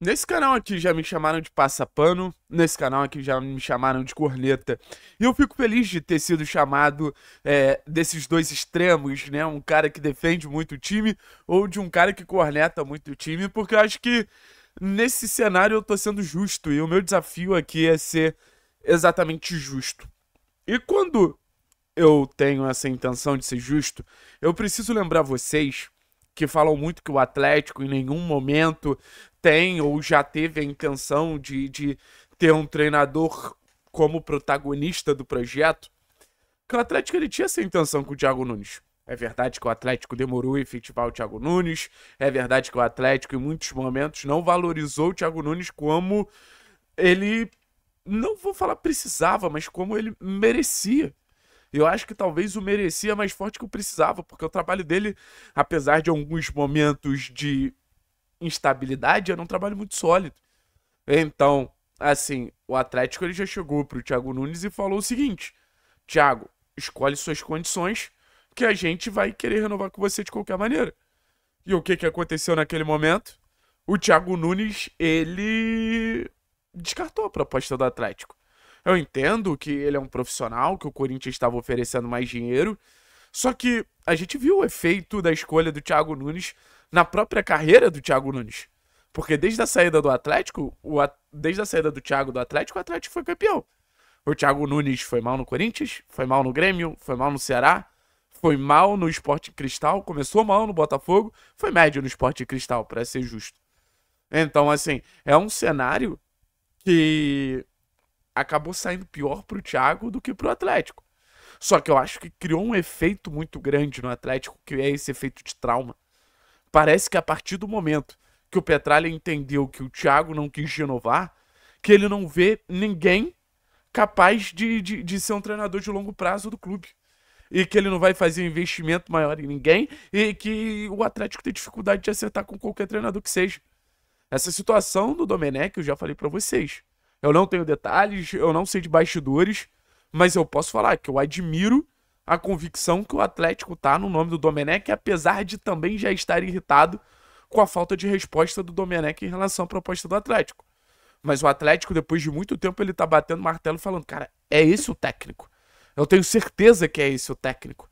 Nesse canal aqui já me chamaram de passapano, nesse canal aqui já me chamaram de corneta. E eu fico feliz de ter sido chamado é, desses dois extremos, né? Um cara que defende muito o time ou de um cara que corneta muito o time, porque eu acho que nesse cenário eu tô sendo justo e o meu desafio aqui é ser exatamente justo. E quando eu tenho essa intenção de ser justo, eu preciso lembrar vocês que falam muito que o Atlético em nenhum momento tem ou já teve a intenção de, de ter um treinador como protagonista do projeto, que o Atlético ele tinha essa intenção com o Thiago Nunes. É verdade que o Atlético demorou a efetivar o Thiago Nunes, é verdade que o Atlético em muitos momentos não valorizou o Thiago Nunes como ele, não vou falar precisava, mas como ele merecia. Eu acho que talvez o merecia mais forte que o precisava, porque o trabalho dele, apesar de alguns momentos de instabilidade, era um trabalho muito sólido. Então, assim, o Atlético ele já chegou pro Thiago Nunes e falou o seguinte: Thiago, escolhe suas condições que a gente vai querer renovar com você de qualquer maneira. E o que que aconteceu naquele momento? O Thiago Nunes, ele descartou a proposta do Atlético. Eu entendo que ele é um profissional, que o Corinthians estava oferecendo mais dinheiro, só que a gente viu o efeito da escolha do Thiago Nunes na própria carreira do Thiago Nunes. Porque desde a saída do Atlético, o at... desde a saída do Thiago do Atlético, o Atlético foi campeão. O Thiago Nunes foi mal no Corinthians, foi mal no Grêmio, foi mal no Ceará, foi mal no Esporte Cristal, começou mal no Botafogo, foi médio no Esporte Cristal, para ser justo. Então, assim, é um cenário que acabou saindo pior pro Thiago do que pro Atlético. Só que eu acho que criou um efeito muito grande no Atlético, que é esse efeito de trauma. Parece que a partir do momento que o Petralha entendeu que o Thiago não quis renovar, que ele não vê ninguém capaz de, de, de ser um treinador de longo prazo do clube e que ele não vai fazer um investimento maior em ninguém e que o Atlético tem dificuldade de acertar com qualquer treinador que seja. Essa situação do Domenech eu já falei para vocês. Eu não tenho detalhes, eu não sei de bastidores, mas eu posso falar que eu admiro a convicção que o Atlético tá no nome do Domenech, apesar de também já estar irritado com a falta de resposta do Domenech em relação à proposta do Atlético. Mas o Atlético, depois de muito tempo, ele tá batendo martelo falando, cara, é esse o técnico. Eu tenho certeza que é esse o técnico.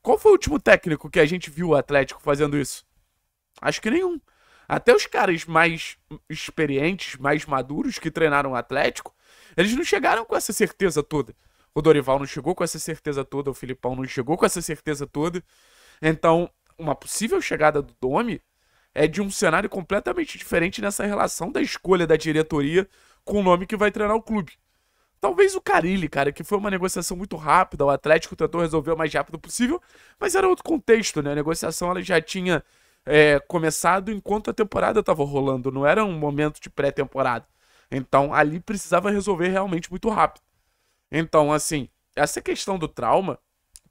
Qual foi o último técnico que a gente viu o Atlético fazendo isso? Acho que nenhum. Até os caras mais experientes, mais maduros que treinaram o Atlético, eles não chegaram com essa certeza toda. O Dorival não chegou com essa certeza toda, o Filipão não chegou com essa certeza toda. Então, uma possível chegada do Domi é de um cenário completamente diferente nessa relação da escolha da diretoria com o nome que vai treinar o clube. Talvez o Carilli, cara, que foi uma negociação muito rápida, o Atlético tentou resolver o mais rápido possível, mas era outro contexto, né? A negociação ela já tinha é, começado enquanto a temporada estava rolando, não era um momento de pré-temporada. Então ali precisava resolver realmente muito rápido. Então, assim, essa questão do trauma,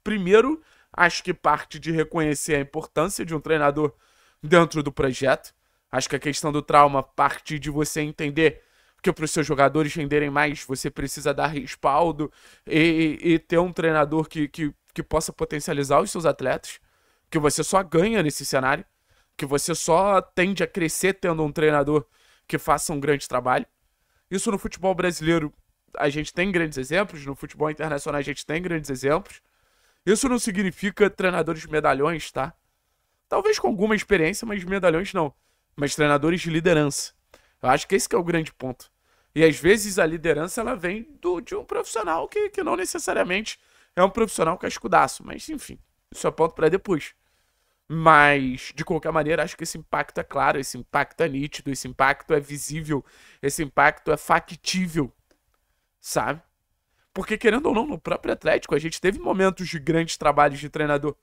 primeiro, acho que parte de reconhecer a importância de um treinador dentro do projeto. Acho que a questão do trauma parte de você entender que para os seus jogadores renderem mais, você precisa dar respaldo e, e, e ter um treinador que, que, que possa potencializar os seus atletas, que você só ganha nesse cenário, que você só tende a crescer tendo um treinador que faça um grande trabalho. Isso no futebol brasileiro a gente tem grandes exemplos, no futebol internacional a gente tem grandes exemplos. Isso não significa treinadores medalhões, tá? Talvez com alguma experiência, mas medalhões não. Mas treinadores de liderança. Eu acho que esse que é o grande ponto. E às vezes a liderança ela vem do, de um profissional que, que não necessariamente é um profissional cascudaço. Mas enfim, isso é ponto para depois. Mas, de qualquer maneira, acho que esse impacto é claro, esse impacto é nítido, esse impacto é visível, esse impacto é factível sabe? Porque, querendo ou não, no próprio Atlético, a gente teve momentos de grandes trabalhos de treinador.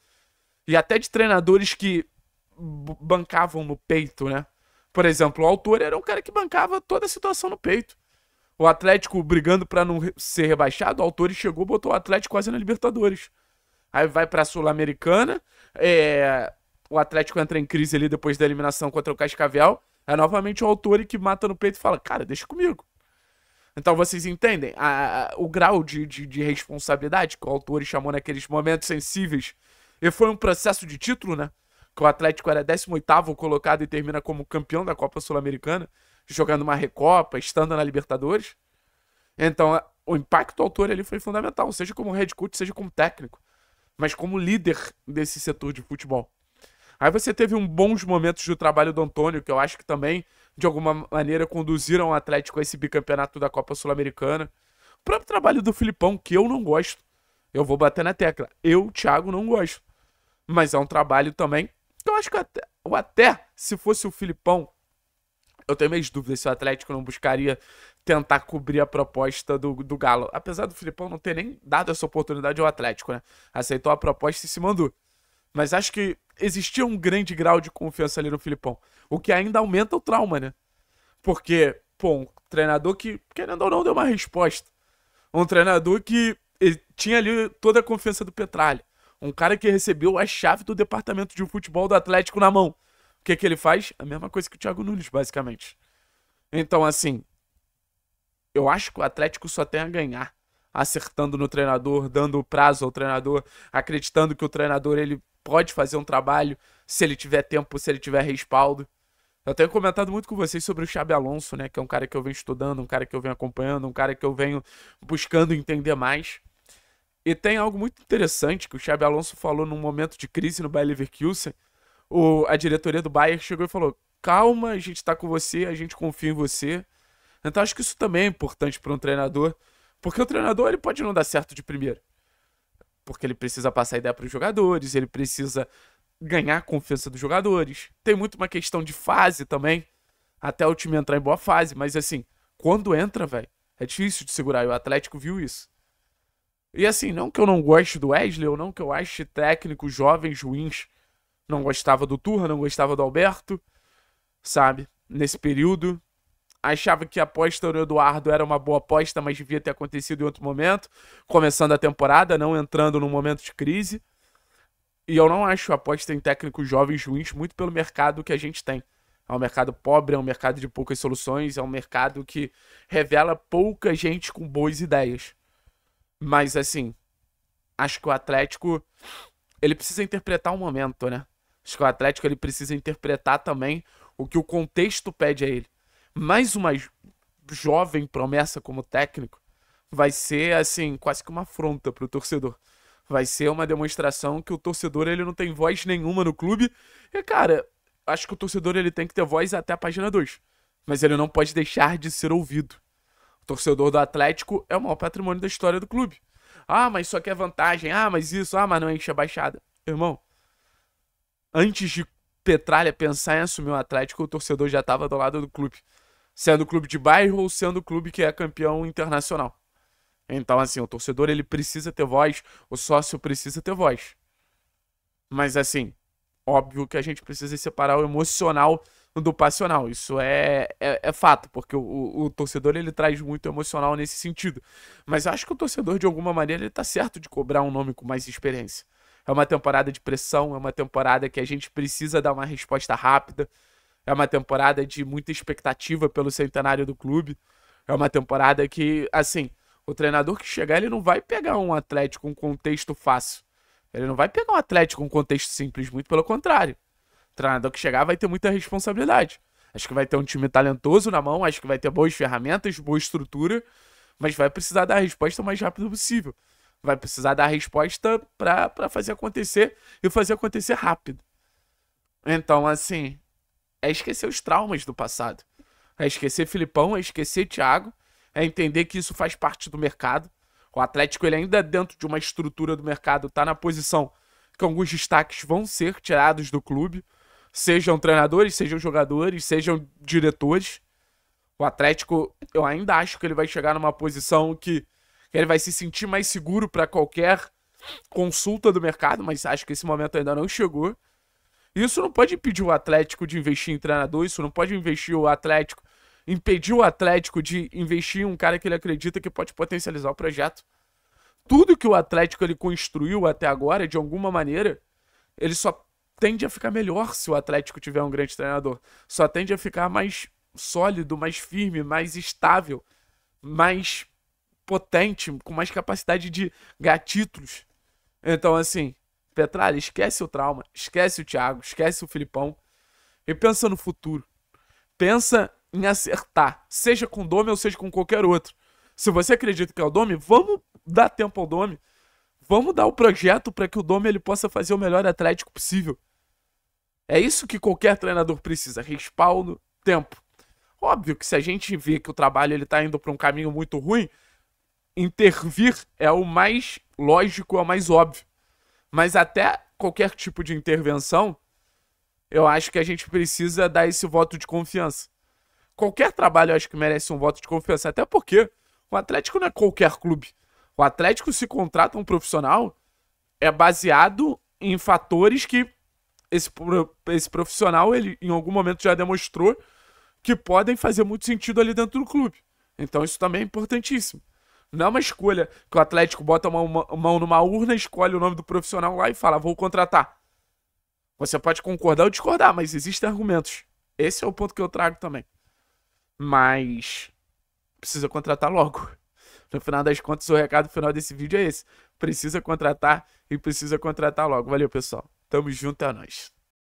E até de treinadores que bancavam no peito, né? Por exemplo, o autor era um cara que bancava toda a situação no peito. O Atlético brigando para não ser rebaixado, o autor chegou, botou o Atlético quase na Libertadores. Aí vai pra Sul-Americana, é... o Atlético entra em crise ali depois da eliminação contra o Cascavel. É novamente o autor que mata no peito e fala: Cara, deixa comigo. Então vocês entendem a, a, o grau de, de, de, responsabilidade que o autor chamou naqueles momentos sensíveis. E foi um processo de título, né? Que o Atlético era 18 colocado e termina como campeão da Copa Sul-Americana, jogando uma Recopa, estando na Libertadores. Então o impacto do autor ali foi fundamental, seja como head coach, seja como técnico, mas como líder desse setor de futebol. Aí você teve um bons momentos do trabalho do Antônio, que eu acho que também de alguma maneira, conduziram o Atlético a esse bicampeonato da Copa Sul-Americana. O próprio trabalho do Filipão, que eu não gosto. Eu vou bater na tecla. Eu, Thiago, não gosto. Mas é um trabalho também. Eu acho que até, ou até se fosse o Filipão, eu tenho minhas dúvidas se o Atlético não buscaria tentar cobrir a proposta do, do Galo. Apesar do Filipão não ter nem dado essa oportunidade ao Atlético, né? Aceitou a proposta e se mandou. Mas acho que existia um grande grau de confiança ali no Filipão. O que ainda aumenta o trauma, né? Porque, pô, um treinador que, querendo ou não, deu uma resposta. Um treinador que tinha ali toda a confiança do Petralha. Um cara que recebeu a chave do departamento de futebol do Atlético na mão. O que, que ele faz? A mesma coisa que o Thiago Nunes, basicamente. Então, assim, eu acho que o Atlético só tem a ganhar acertando no treinador, dando prazo ao treinador, acreditando que o treinador ele pode fazer um trabalho se ele tiver tempo, se ele tiver respaldo. Eu tenho comentado muito com vocês sobre o Xabi Alonso, né? Que é um cara que eu venho estudando, um cara que eu venho acompanhando, um cara que eu venho buscando entender mais. E tem algo muito interessante que o Xabi Alonso falou num momento de crise no Bayer Leverkusen. O, a diretoria do Bayern chegou e falou: calma, a gente está com você, a gente confia em você. Então acho que isso também é importante para um treinador, porque o treinador ele pode não dar certo de primeira, porque ele precisa passar ideia para os jogadores, ele precisa ganhar a confiança dos jogadores. Tem muito uma questão de fase também. Até o time entrar em boa fase, mas assim, quando entra, velho, é difícil de segurar. E o Atlético viu isso. E assim, não que eu não goste do Wesley, ou não que eu ache técnicos jovens ruins. Não gostava do Turra, não gostava do Alberto, sabe? Nesse período. Achava que a aposta do Eduardo era uma boa aposta, mas devia ter acontecido em outro momento, começando a temporada, não entrando num momento de crise. E eu não acho aposta em técnicos jovens ruins, muito pelo mercado que a gente tem. É um mercado pobre, é um mercado de poucas soluções, é um mercado que revela pouca gente com boas ideias. Mas, assim, acho que o Atlético. Ele precisa interpretar o um momento, né? Acho que o Atlético ele precisa interpretar também o que o contexto pede a ele. Mais uma jovem promessa como técnico vai ser, assim, quase que uma afronta pro torcedor. Vai ser uma demonstração que o torcedor ele não tem voz nenhuma no clube. E, cara, acho que o torcedor ele tem que ter voz até a página 2. Mas ele não pode deixar de ser ouvido. O torcedor do Atlético é o maior patrimônio da história do clube. Ah, mas só quer é vantagem. Ah, mas isso. Ah, mas não enche a baixada. Irmão, antes de Petralha pensar em assumir o Atlético, o torcedor já estava do lado do clube. Sendo o clube de bairro ou sendo o clube que é campeão internacional. Então, assim, o torcedor ele precisa ter voz, o sócio precisa ter voz. Mas, assim, óbvio que a gente precisa separar o emocional do passional. Isso é, é, é fato, porque o, o, o, torcedor ele traz muito emocional nesse sentido. Mas acho que o torcedor, de alguma maneira, ele tá certo de cobrar um nome com mais experiência. É uma temporada de pressão, é uma temporada que a gente precisa dar uma resposta rápida. É uma temporada de muita expectativa pelo centenário do clube. É uma temporada que, assim, o treinador que chegar, ele não vai pegar um Atlético com um contexto fácil. Ele não vai pegar um Atlético com um contexto simples, muito pelo contrário. O treinador que chegar vai ter muita responsabilidade. Acho que vai ter um time talentoso na mão, acho que vai ter boas ferramentas, boa estrutura, mas vai precisar dar a resposta o mais rápido possível. Vai precisar dar a resposta para fazer acontecer e fazer acontecer rápido. Então, assim, é esquecer os traumas do passado. É esquecer Filipão, é esquecer Thiago, é entender que isso faz parte do mercado. O Atlético ele ainda é dentro de uma estrutura do mercado, está na posição que alguns destaques vão ser tirados do clube, sejam treinadores, sejam jogadores, sejam diretores. O Atlético, eu ainda acho que ele vai chegar numa posição que, que ele vai se sentir mais seguro para qualquer consulta do mercado, mas acho que esse momento ainda não chegou. Isso não pode impedir o Atlético de investir em treinador, isso não pode investir o Atlético impediu o Atlético de investir em um cara que ele acredita que pode potencializar o projeto. Tudo que o Atlético ele construiu até agora, de alguma maneira, ele só tende a ficar melhor se o Atlético tiver um grande treinador. Só tende a ficar mais sólido, mais firme, mais estável, mais potente, com mais capacidade de ganhar títulos. Então, assim, Petralha, esquece o trauma, esquece o Thiago, esquece o Filipão e pensa no futuro. Pensa em acertar, seja com o Domi ou seja com qualquer outro. Se você acredita que é o Domi, vamos dar tempo ao Domi, Vamos dar o projeto para que o Domi ele possa fazer o melhor Atlético possível. É isso que qualquer treinador precisa, respaldo, tempo. Óbvio que se a gente vê que o trabalho ele tá indo para um caminho muito ruim, intervir é o mais lógico, é o mais óbvio. Mas até qualquer tipo de intervenção, eu acho que a gente precisa dar esse voto de confiança. Qualquer trabalho eu acho que merece um voto de confiança, até porque o Atlético não é qualquer clube. O Atlético se contrata um profissional é baseado em fatores que esse, esse profissional ele em algum momento já demonstrou que podem fazer muito sentido ali dentro do clube. Então isso também é importantíssimo. Não é uma escolha que o Atlético bota uma, uma mão numa urna, escolhe o nome do profissional lá e fala, vou contratar. Você pode concordar ou discordar, mas existem argumentos. Esse é o ponto que eu trago também. Mas precisa contratar logo. No final das contas, o recado final desse vídeo é esse. Precisa contratar e precisa contratar logo. Valeu, pessoal. Tamo junto, é nóis.